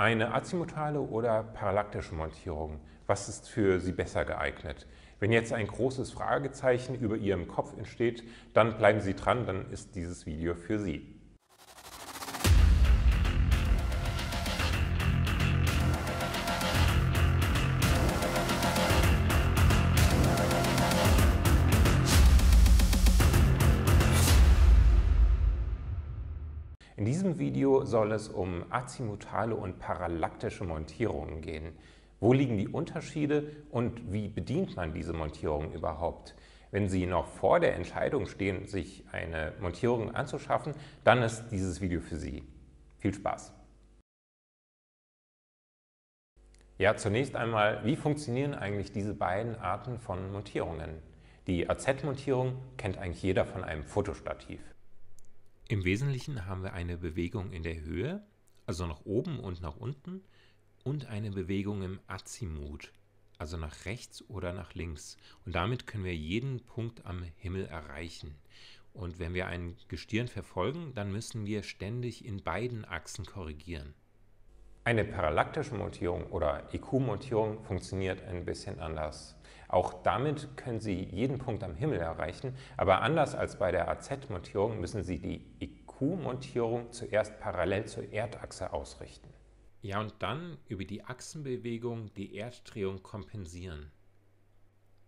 eine azimutale oder parallaktische Montierung? Was ist für Sie besser geeignet? Wenn jetzt ein großes Fragezeichen über Ihrem Kopf entsteht, dann bleiben Sie dran, dann ist dieses Video für Sie. Video soll es um azimutale und parallaktische Montierungen gehen. Wo liegen die Unterschiede und wie bedient man diese Montierungen überhaupt? Wenn Sie noch vor der Entscheidung stehen, sich eine Montierung anzuschaffen, dann ist dieses Video für Sie. Viel Spaß! Ja, zunächst einmal, wie funktionieren eigentlich diese beiden Arten von Montierungen? Die AZ-Montierung kennt eigentlich jeder von einem Fotostativ. Im Wesentlichen haben wir eine Bewegung in der Höhe, also nach oben und nach unten, und eine Bewegung im Azimut, also nach rechts oder nach links. Und damit können wir jeden Punkt am Himmel erreichen. Und wenn wir ein Gestirn verfolgen, dann müssen wir ständig in beiden Achsen korrigieren. Eine parallaktische Montierung oder IQ-Montierung funktioniert ein bisschen anders. Auch damit können Sie jeden Punkt am Himmel erreichen, aber anders als bei der az montierung müssen Sie die IQ-Montierung zuerst parallel zur Erdachse ausrichten. Ja, und dann über die Achsenbewegung die Erddrehung kompensieren.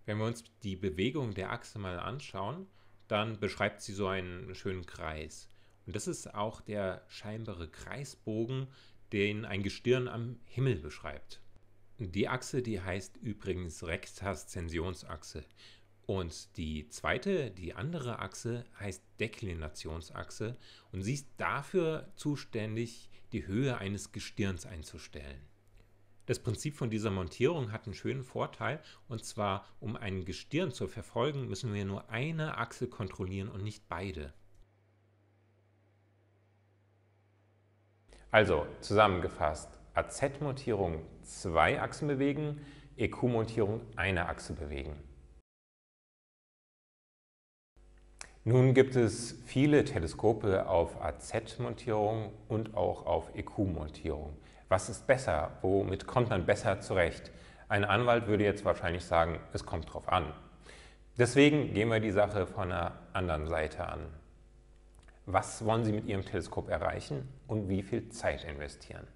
Wenn wir uns die Bewegung der Achse mal anschauen, dann beschreibt sie so einen schönen Kreis. Und das ist auch der scheinbare Kreisbogen, den ein Gestirn am Himmel beschreibt. Die Achse, die heißt übrigens Rektaszensionsachse. Und die zweite, die andere Achse heißt Deklinationsachse und sie ist dafür zuständig, die Höhe eines Gestirns einzustellen. Das Prinzip von dieser Montierung hat einen schönen Vorteil, und zwar, um ein Gestirn zu verfolgen, müssen wir nur eine Achse kontrollieren und nicht beide. Also zusammengefasst, AZ-Montierung zwei Achsen bewegen, EQ-Montierung eine Achse bewegen. Nun gibt es viele Teleskope auf AZ-Montierung und auch auf EQ-Montierung. Was ist besser? Womit kommt man besser zurecht? Ein Anwalt würde jetzt wahrscheinlich sagen, es kommt drauf an. Deswegen gehen wir die Sache von einer anderen Seite an. Was wollen Sie mit Ihrem Teleskop erreichen und wie viel Zeit investieren?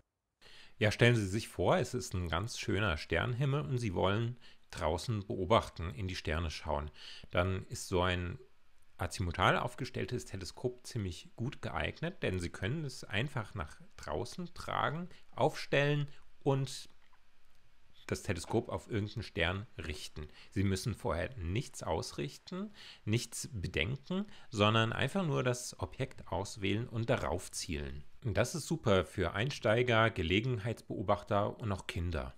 Ja, stellen Sie sich vor, es ist ein ganz schöner Sternenhimmel und Sie wollen draußen beobachten, in die Sterne schauen. Dann ist so ein azimutal aufgestelltes Teleskop ziemlich gut geeignet, denn Sie können es einfach nach draußen tragen, aufstellen und das Teleskop auf irgendeinen Stern richten. Sie müssen vorher nichts ausrichten, nichts bedenken, sondern einfach nur das Objekt auswählen und darauf zielen. das ist super für Einsteiger, Gelegenheitsbeobachter und auch Kinder.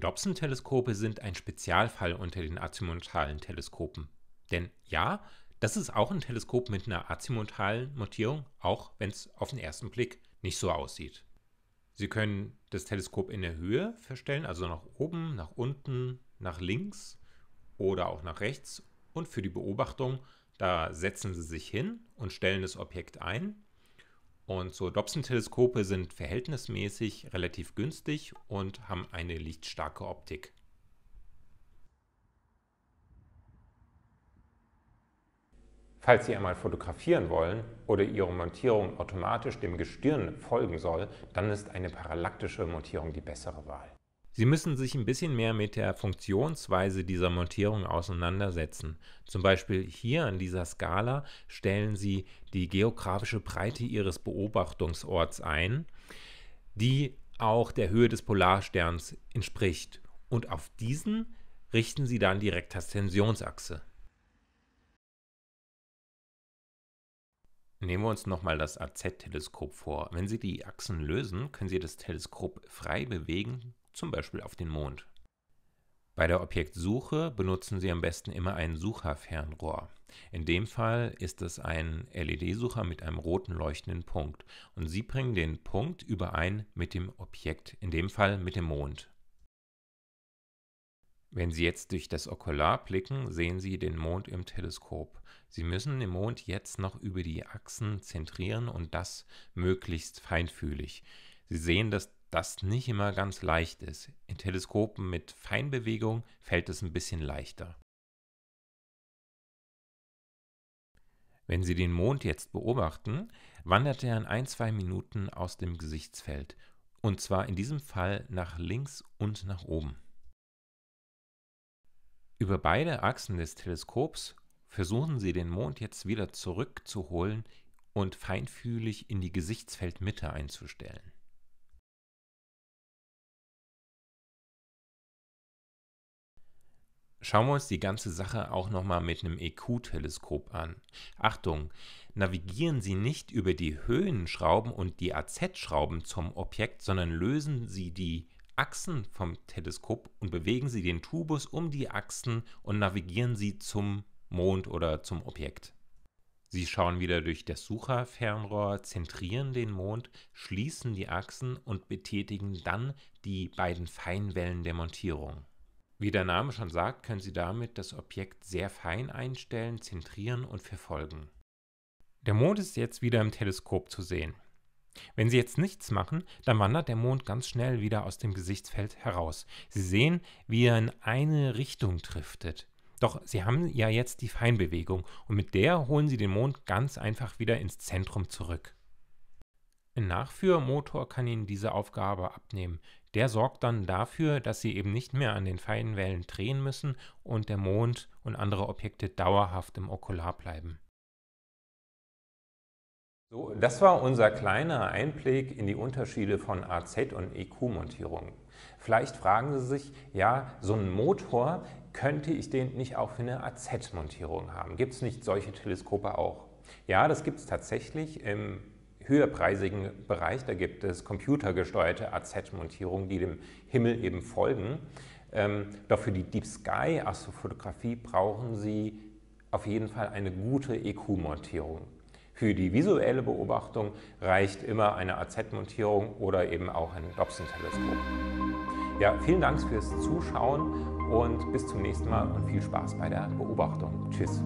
Dobson-Teleskope sind ein Spezialfall unter den azimuntalen Teleskopen. Denn ja, das ist auch ein Teleskop mit einer azimuntalen Montierung, auch wenn es auf den ersten Blick nicht so aussieht. Sie können das Teleskop in der Höhe verstellen, also nach oben, nach unten, nach links oder auch nach rechts. Und für die Beobachtung, da setzen Sie sich hin und stellen das Objekt ein. Und so Dobson-Teleskope sind verhältnismäßig relativ günstig und haben eine lichtstarke Optik. Falls Sie einmal fotografieren wollen oder Ihre Montierung automatisch dem Gestirn folgen soll, dann ist eine parallaktische Montierung die bessere Wahl. Sie müssen sich ein bisschen mehr mit der Funktionsweise dieser Montierung auseinandersetzen. Zum Beispiel hier an dieser Skala stellen Sie die geografische Breite Ihres Beobachtungsorts ein, die auch der Höhe des Polarsterns entspricht. Und auf diesen richten Sie dann die Rektastensionsachse. Nehmen wir uns nochmal das AZ-Teleskop vor. Wenn Sie die Achsen lösen, können Sie das Teleskop frei bewegen, zum Beispiel auf den Mond. Bei der Objektsuche benutzen Sie am besten immer ein Sucherfernrohr. In dem Fall ist es ein LED-Sucher mit einem roten leuchtenden Punkt und Sie bringen den Punkt überein mit dem Objekt, in dem Fall mit dem Mond. Wenn Sie jetzt durch das Okular blicken, sehen Sie den Mond im Teleskop. Sie müssen den Mond jetzt noch über die Achsen zentrieren und das möglichst feinfühlig. Sie sehen, dass das nicht immer ganz leicht ist. In Teleskopen mit Feinbewegung fällt es ein bisschen leichter. Wenn Sie den Mond jetzt beobachten, wandert er in ein, zwei Minuten aus dem Gesichtsfeld. Und zwar in diesem Fall nach links und nach oben. Über beide Achsen des Teleskops versuchen sie den Mond jetzt wieder zurückzuholen und feinfühlig in die Gesichtsfeldmitte einzustellen. Schauen wir uns die ganze Sache auch nochmal mit einem EQ-Teleskop an. Achtung, navigieren Sie nicht über die Höhenschrauben und die AZ-Schrauben zum Objekt, sondern lösen Sie die Achsen vom Teleskop und bewegen sie den Tubus um die Achsen und navigieren sie zum Mond oder zum Objekt. Sie schauen wieder durch das Sucherfernrohr, zentrieren den Mond, schließen die Achsen und betätigen dann die beiden Feinwellen der Montierung. Wie der Name schon sagt, können Sie damit das Objekt sehr fein einstellen, zentrieren und verfolgen. Der Mond ist jetzt wieder im Teleskop zu sehen. Wenn Sie jetzt nichts machen, dann wandert der Mond ganz schnell wieder aus dem Gesichtsfeld heraus. Sie sehen, wie er in eine Richtung driftet. Doch Sie haben ja jetzt die Feinbewegung und mit der holen Sie den Mond ganz einfach wieder ins Zentrum zurück. Ein Nachführmotor kann Ihnen diese Aufgabe abnehmen. Der sorgt dann dafür, dass Sie eben nicht mehr an den feinen Wellen drehen müssen und der Mond und andere Objekte dauerhaft im Okular bleiben. So, das war unser kleiner Einblick in die Unterschiede von AZ und EQ-Montierung. Vielleicht fragen Sie sich, ja, so ein Motor, könnte ich den nicht auch für eine AZ-Montierung haben? Gibt es nicht solche Teleskope auch? Ja, das gibt es tatsächlich im höherpreisigen Bereich. Da gibt es computergesteuerte AZ-Montierungen, die dem Himmel eben folgen. Ähm, doch für die Deep Sky Astrofotografie brauchen Sie auf jeden Fall eine gute EQ-Montierung. Für die visuelle Beobachtung reicht immer eine AZ-Montierung oder eben auch ein Dobson-Teleskop. Ja, vielen Dank fürs Zuschauen und bis zum nächsten Mal und viel Spaß bei der Beobachtung. Tschüss.